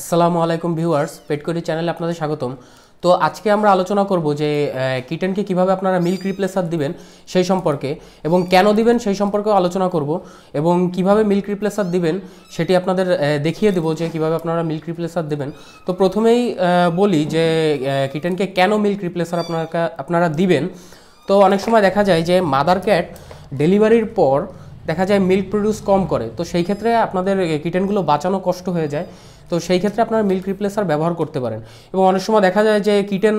আসসালামু আলাইকুম ভিউয়ার্স পেটকরি চ্যানেলে আপনাদের স্বাগতম তো আজকে আমরা আলোচনা করব যে কিটেনকে কিভাবে আপনারা মিল্ক রিপ্লেসার দিবেন সেই সম্পর্কে এবং কেন দিবেন সেই সম্পর্কেও আলোচনা করব এবং কিভাবে মিল্ক রিপ্লেসার দিবেন সেটি আপনাদের দেখিয়ে দেবো যে কিভাবে আপনারা মিল্ক রিপ্লেসার দেবেন তো প্রথমেই বলি যে কিটেনকে কেন মিল্ক রিপ্লেসার আপনারা আপনারা দিবেন তো অনেক সময় দেখা যায় যে মাদার ক্যাট ডেলিভারির পর দেখা যায় মিল্ক প্রডিউস কম করে তো সেই ক্ষেত্রে আপনাদের কিটেনগুলো বাঁচানো কষ্ট হয়ে যায় তো সেই ক্ষেত্রে আপনারা মিল্ক রিপ্লেসার ব্যবহার করতে পারেন এবং অনেক সময় দেখা যায় যে কিটেন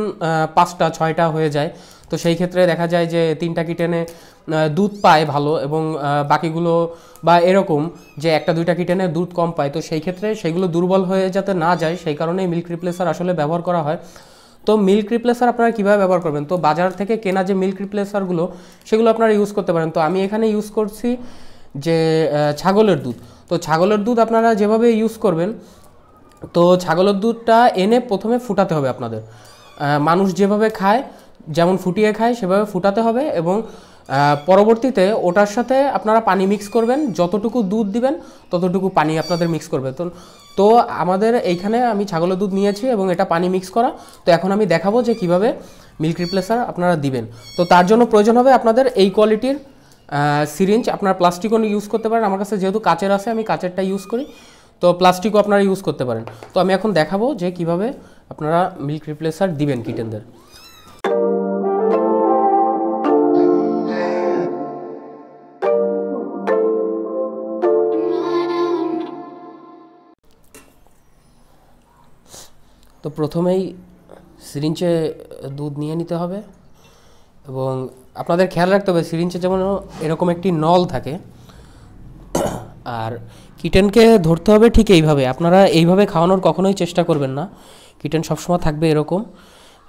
পাঁচটা ছয়টা হয়ে যায় তো সেই ক্ষেত্রে দেখা যায় যে তিনটা কিটেনে দুধ পায় ভালো এবং বাকিগুলো বা এরকম যে একটা দুইটা কিটেনে দুধ কম পায় তো সেই ক্ষেত্রে সেগুলো দুর্বল হয়ে যাতে না যায় সেই কারণেই মিল্ক রিপ্লেসার আসলে ব্যবহার করা হয় তো মিল্ক রিপ্লেসার আপনারা কীভাবে ব্যবহার করবেন তো বাজার থেকে কেনা যে মিল্ক রিপ্লেসারগুলো সেগুলো আপনারা ইউজ করতে পারেন তো আমি এখানে ইউজ করছি যে ছাগলের দুধ তো ছাগলের দুধ আপনারা যেভাবে ইউজ করবেন তো ছাগলের দুধটা এনে প্রথমে ফুটাতে হবে আপনাদের মানুষ যেভাবে খায় যেমন ফুটিয়ে খায় সেভাবে ফুটাতে হবে এবং পরবর্তীতে ওটার সাথে আপনারা পানি মিক্স করবেন যতটুকু দুধ দিবেন ততটুকু পানি আপনাদের মিক্স করবে তো তো আমাদের এইখানে আমি ছাগলের দুধ নিয়েছি এবং এটা পানি মিক্স করা তো এখন আমি দেখাবো যে কিভাবে মিল্ক রিপ্লেসার আপনারা দিবেন তো তার জন্য প্রয়োজন হবে আপনাদের এই কোয়ালিটির সিরিঞ্জ আপনারা প্লাস্টিকও ইউজ করতে পারেন আমার কাছে যেহেতু কাচের আছে আমি কাচেরটা ইউজ করি তো প্লাস্টিকও আপনারা ইউজ করতে পারেন তো আমি এখন দেখাবো যে কিভাবে আপনারা মিল্ক রিপ্লেসার দিবেন কিটেনদের তো প্রথমেই সিরিঞ্চে দুধ নিয়ে নিতে হবে এবং আপনাদের খেয়াল রাখতে হবে সিরিঞ্চে যেমন এরকম একটি নল থাকে আর কিটেনকে ধরতে হবে ঠিক এইভাবে আপনারা এইভাবে খাওয়ানোর কখনোই চেষ্টা করবেন না কিটেন সবসময় থাকবে এরকম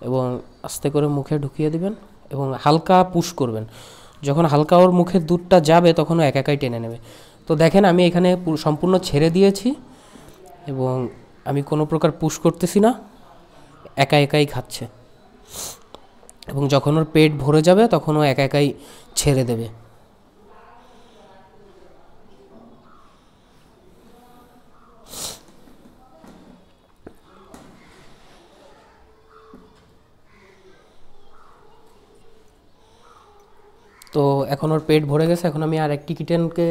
এবং আস্তে করে মুখে ঢুকিয়ে দেবেন এবং হালকা পুশ করবেন যখন হালকা ওর মুখের দুধটা যাবে তখন একা একাই টেনে নেবে তো দেখেন আমি এখানে সম্পূর্ণ ছেড়ে দিয়েছি এবং আমি কোনো প্রকার পুশ করতেছি না একা একাই খাচ্ছে এবং যখন ওর পেট ভরে যাবে তখন ও একা একাই ছেড়ে দেবে তো এখন ওর পেট ভরে গেছে এখন আমি আর একটি কিটেনকে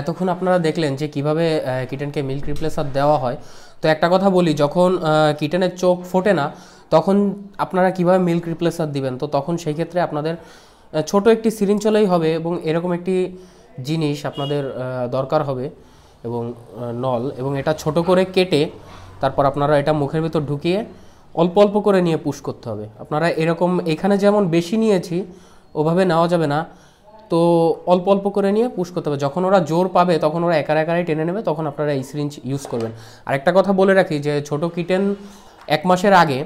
এতক্ষণ আপনারা দেখলেন যে কিভাবে কিটেনকে মিল্ক রিপ্লেসার দেওয়া হয় তো একটা কথা বলি যখন কিটেনের চোখ ফোটে না তখন আপনারা কিভাবে মিল্ক রিপ্লেসার দিবেন তো তখন সেই ক্ষেত্রে আপনাদের ছোট একটি সিরিন চলেই হবে এবং এরকম একটি জিনিস আপনাদের দরকার হবে এবং নল এবং এটা ছোট করে কেটে তারপর আপনারা এটা মুখের ভিতর ঢুকিয়ে অল্প অল্প করে নিয়ে পুশ করতে হবে আপনারা এরকম এখানে যেমন বেশি নিয়েছি ওভাবে নেওয়া যাবে না তো অল্প অল্প করে নিয়ে পুশ করতে হবে যখন ওরা জোর পাবে তখন ওরা একা একারাই টেনে নেবে তখন আপনারা এই সিরিঞ্জ ইউজ করবেন আর একটা কথা বলে রাখি যে ছোট কিটেন এক মাসের আগে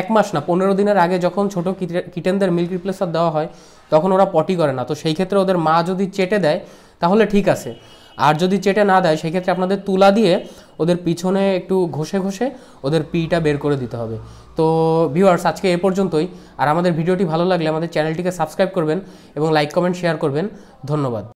এক মাস না পনেরো দিনের আগে যখন ছোটো কিটেনদের মিল্ক রিপ্লেসার দেওয়া হয় তখন ওরা পটি করে না তো সেই ক্ষেত্রে ওদের মা যদি চেটে দেয় তাহলে ঠিক আছে আর যদি চেটে না দেয় সেক্ষেত্রে আপনাদের তুলা দিয়ে ওদের পিছনে একটু ঘষে ঘষে ওদের পিটা বের করে দিতে হবে তো ভিউয়ার্স আজকে এ পর্যন্তই আর আমাদের ভিডিওটি ভালো লাগলে আমাদের চ্যানেলটিকে সাবস্ক্রাইব করবেন এবং লাইক কমেন্ট শেয়ার করবেন ধন্যবাদ